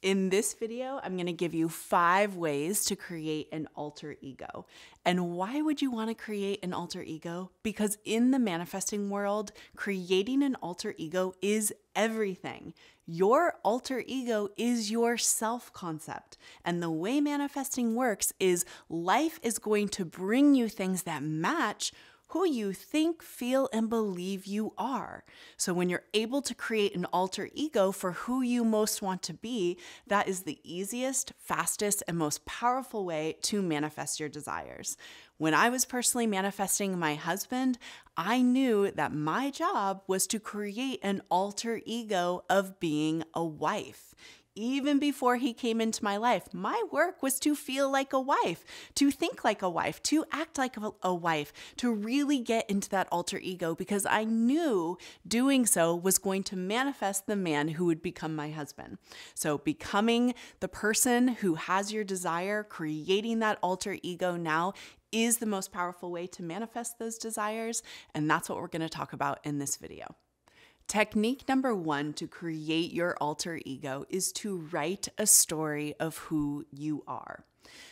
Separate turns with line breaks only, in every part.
In this video, I'm gonna give you five ways to create an alter ego. And why would you wanna create an alter ego? Because in the manifesting world, creating an alter ego is everything. Your alter ego is your self concept. And the way manifesting works is life is going to bring you things that match who you think, feel, and believe you are. So, when you're able to create an alter ego for who you most want to be, that is the easiest, fastest, and most powerful way to manifest your desires. When I was personally manifesting my husband, I knew that my job was to create an alter ego of being a wife even before he came into my life, my work was to feel like a wife, to think like a wife, to act like a wife, to really get into that alter ego because I knew doing so was going to manifest the man who would become my husband. So, becoming the person who has your desire, creating that alter ego now is the most powerful way to manifest those desires. And that's what we're going to talk about in this video. Technique number one to create your alter ego is to write a story of who you are.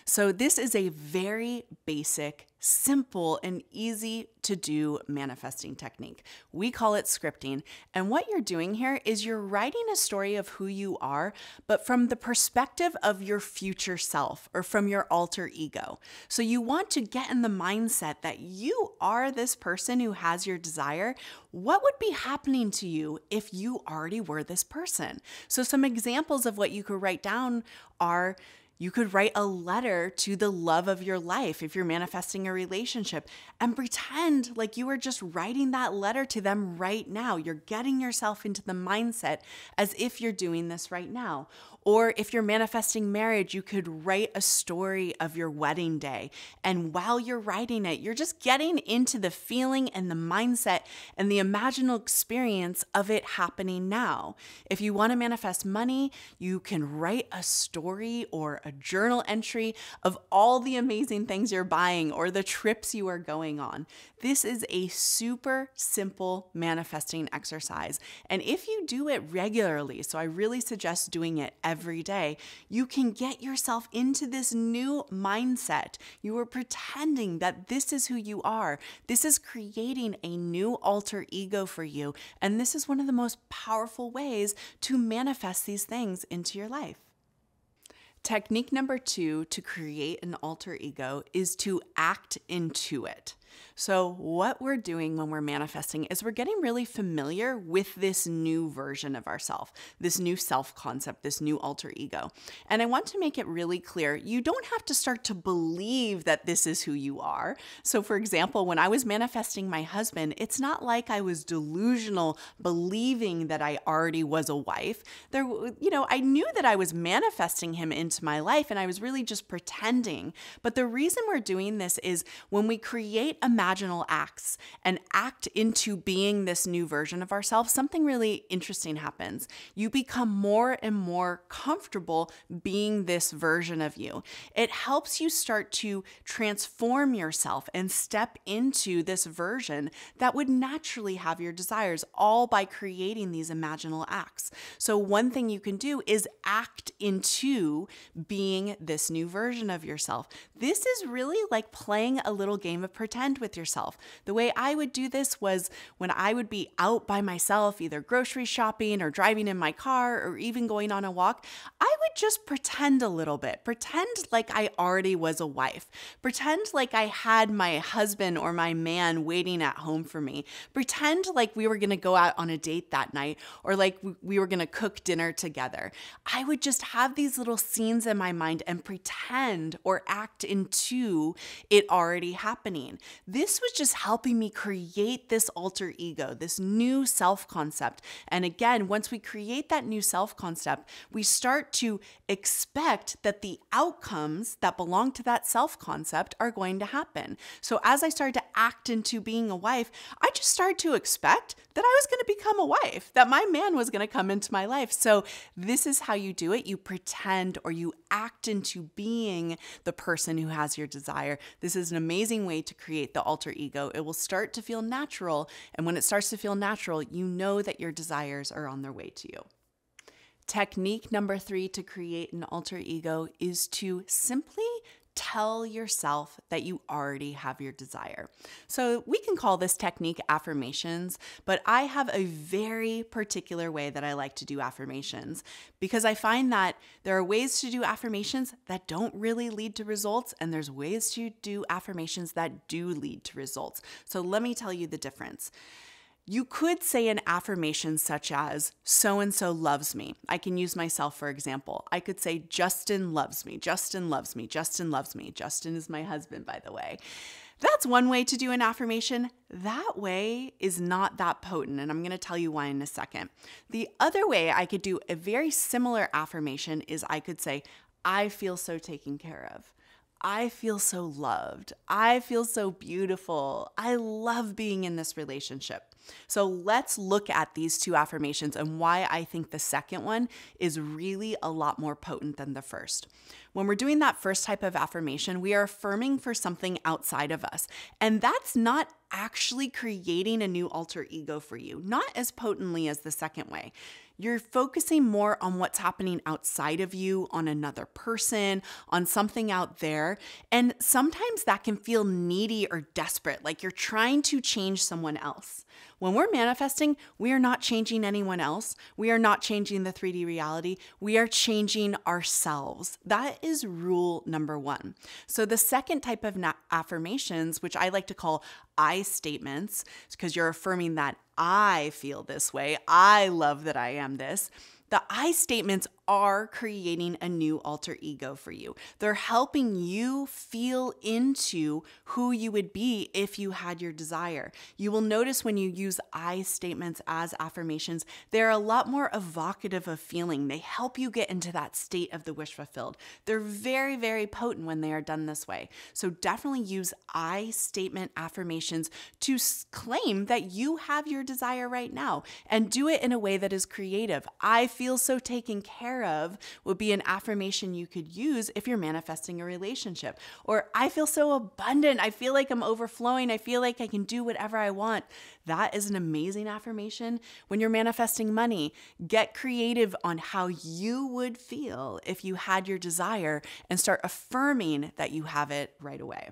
So, this is a very basic, simple, and easy to do manifesting technique. We call it scripting. And what you're doing here is you're writing a story of who you are, but from the perspective of your future self or from your alter ego. So, you want to get in the mindset that you are this person who has your desire. What would be happening to you if you already were this person? So, some examples of what you could write down are you could write a letter to the love of your life if you're manifesting a relationship and pretend like you are just writing that letter to them right now. You're getting yourself into the mindset as if you're doing this right now. Or if you're manifesting marriage, you could write a story of your wedding day. And while you're writing it, you're just getting into the feeling and the mindset and the imaginal experience of it happening now. If you want to manifest money, you can write a story or a journal entry of all the amazing things you're buying or the trips you are going on. This is a super simple manifesting exercise. And if you do it regularly, so I really suggest doing it every every day. You can get yourself into this new mindset. You are pretending that this is who you are. This is creating a new alter ego for you. And this is one of the most powerful ways to manifest these things into your life. Technique number two to create an alter ego is to act into it. So, what we're doing when we're manifesting is we're getting really familiar with this new version of ourselves, this new self concept, this new alter ego. And I want to make it really clear you don't have to start to believe that this is who you are. So, for example, when I was manifesting my husband, it's not like I was delusional believing that I already was a wife. There, you know, I knew that I was manifesting him into my life and I was really just pretending. But the reason we're doing this is when we create a imaginal acts and act into being this new version of ourselves, something really interesting happens. You become more and more comfortable being this version of you. It helps you start to transform yourself and step into this version that would naturally have your desires, all by creating these imaginal acts. So, one thing you can do is act into being this new version of yourself. This is really like playing a little game of pretend kind with yourself. The way I would do this was when I would be out by myself, either grocery shopping or driving in my car or even going on a walk, I would just pretend a little bit, pretend like I already was a wife, pretend like I had my husband or my man waiting at home for me, pretend like we were gonna go out on a date that night or like we were gonna cook dinner together. I would just have these little scenes in my mind and pretend or act into it already happening. This was just helping me create this alter ego, this new self concept. And again, once we create that new self concept, we start to expect that the outcomes that belong to that self concept are going to happen. So as I started to act into being a wife, I just started to expect that I was going to become a wife, that my man was going to come into my life. So this is how you do it. You pretend or you act into being the person who has your desire. This is an amazing way to create the alter ego, it will start to feel natural. And when it starts to feel natural, you know that your desires are on their way to you. Technique number three to create an alter ego is to simply tell yourself that you already have your desire. So, we can call this technique affirmations, but I have a very particular way that I like to do affirmations because I find that there are ways to do affirmations that don't really lead to results, and there's ways to do affirmations that do lead to results. So, let me tell you the difference. You could say an affirmation such as, so and so loves me. I can use myself for example. I could say, Justin loves me. Justin loves me. Justin loves me. Justin is my husband, by the way. That's one way to do an affirmation. That way is not that potent, and I'm gonna tell you why in a second. The other way I could do a very similar affirmation is I could say, I feel so taken care of. I feel so loved. I feel so beautiful. I love being in this relationship. So let's look at these two affirmations and why I think the second one is really a lot more potent than the first. When we're doing that first type of affirmation, we are affirming for something outside of us. And that's not actually creating a new alter ego for you, not as potently as the second way. You're focusing more on what's happening outside of you, on another person, on something out there. And sometimes that can feel needy or desperate, like you're trying to change someone else. When we're manifesting, we are not changing anyone else. We are not changing the 3D reality. We are changing ourselves. That is rule number one. So, the second type of na- affirmations, which I like to call I statements, because you're affirming that I feel this way, I love that I am this. The I statements are creating a new alter ego for you. They're helping you feel into who you would be if you had your desire. You will notice when you use I statements as affirmations, they're a lot more evocative of feeling. They help you get into that state of the wish fulfilled. They're very, very potent when they are done this way. So definitely use I statement affirmations to claim that you have your desire right now and do it in a way that is creative. I feel so taken care of would be an affirmation you could use if you're manifesting a relationship. Or I feel so abundant. I feel like I'm overflowing. I feel like I can do whatever I want. That is an amazing affirmation when you're manifesting money. Get creative on how you would feel if you had your desire and start affirming that you have it right away.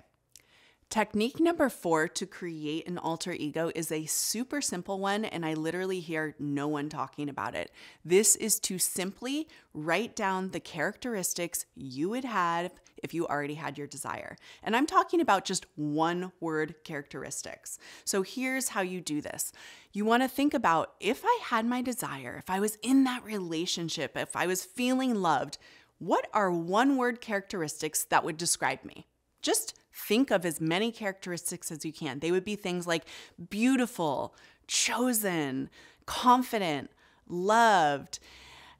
Technique number four to create an alter ego is a super simple one, and I literally hear no one talking about it. This is to simply write down the characteristics you would have if you already had your desire. And I'm talking about just one word characteristics. So here's how you do this you wanna think about if I had my desire, if I was in that relationship, if I was feeling loved, what are one word characteristics that would describe me? Just think of as many characteristics as you can. They would be things like beautiful, chosen, confident, loved,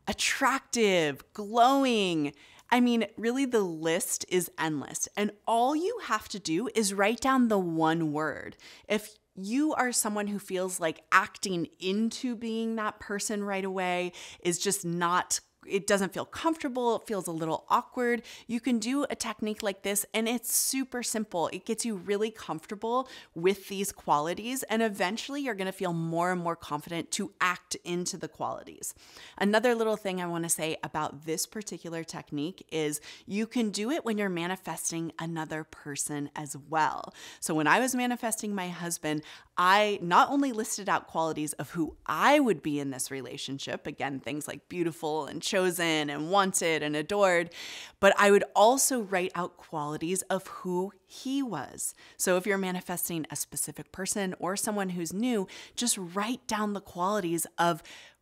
attractive, glowing. I mean, really, the list is endless. And all you have to do is write down the one word. If you are someone who feels like acting into being that person right away is just not it doesn't feel comfortable, it feels a little awkward, you can do a technique like this and it's super simple. It gets you really comfortable with these qualities and eventually you're going to feel more and more confident to act into the qualities. Another little thing I want to say about this particular technique is you can do it when you're manifesting another person as well. So when I was manifesting my husband, I not only listed out qualities of who I would be in this relationship, again, things like beautiful and chosen and wanted and adored, but I would also write out qualities of who he was. So if you're manifesting a specific person or someone who's new, just write down the qualities of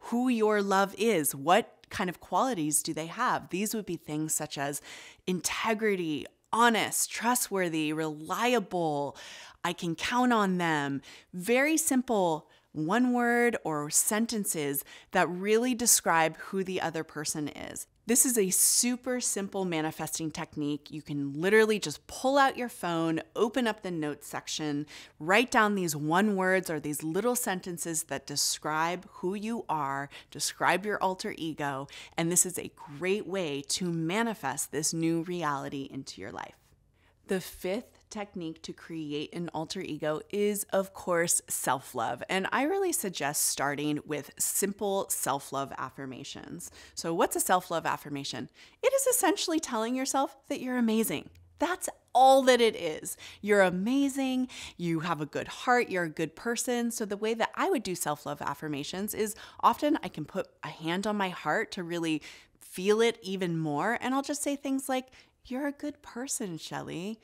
who your love is. What kind of qualities do they have? These would be things such as integrity, honest, trustworthy, reliable. I can count on them. Very simple one word or sentences that really describe who the other person is. This is a super simple manifesting technique. You can literally just pull out your phone, open up the notes section, write down these one words or these little sentences that describe who you are, describe your alter ego, and this is a great way to manifest this new reality into your life. The fifth technique to create an alter ego is, of course, self love. And I really suggest starting with simple self love affirmations. So, what's a self love affirmation? It is essentially telling yourself that you're amazing. That's all that it is. You're amazing. You have a good heart. You're a good person. So, the way that I would do self love affirmations is often I can put a hand on my heart to really feel it even more. And I'll just say things like, You're a good person, Shelly.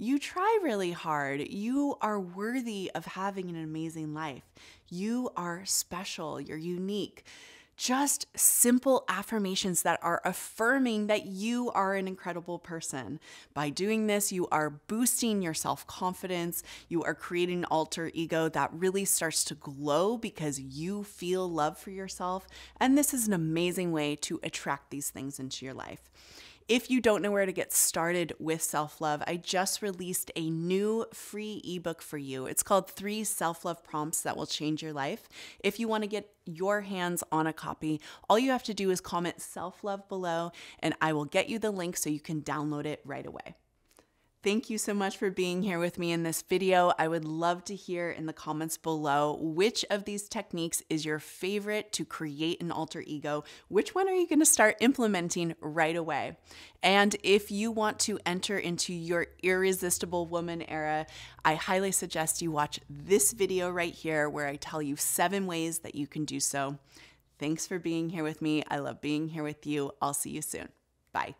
You try really hard. You are worthy of having an amazing life. You are special. You're unique. Just simple affirmations that are affirming that you are an incredible person. By doing this, you are boosting your self confidence. You are creating an alter ego that really starts to glow because you feel love for yourself. And this is an amazing way to attract these things into your life. If you don't know where to get started with self love, I just released a new free ebook for you. It's called Three Self Love Prompts That Will Change Your Life. If you want to get your hands on a copy, all you have to do is comment self love below, and I will get you the link so you can download it right away. Thank you so much for being here with me in this video. I would love to hear in the comments below which of these techniques is your favorite to create an alter ego. Which one are you going to start implementing right away? And if you want to enter into your irresistible woman era, I highly suggest you watch this video right here where I tell you seven ways that you can do so. Thanks for being here with me. I love being here with you. I'll see you soon. Bye.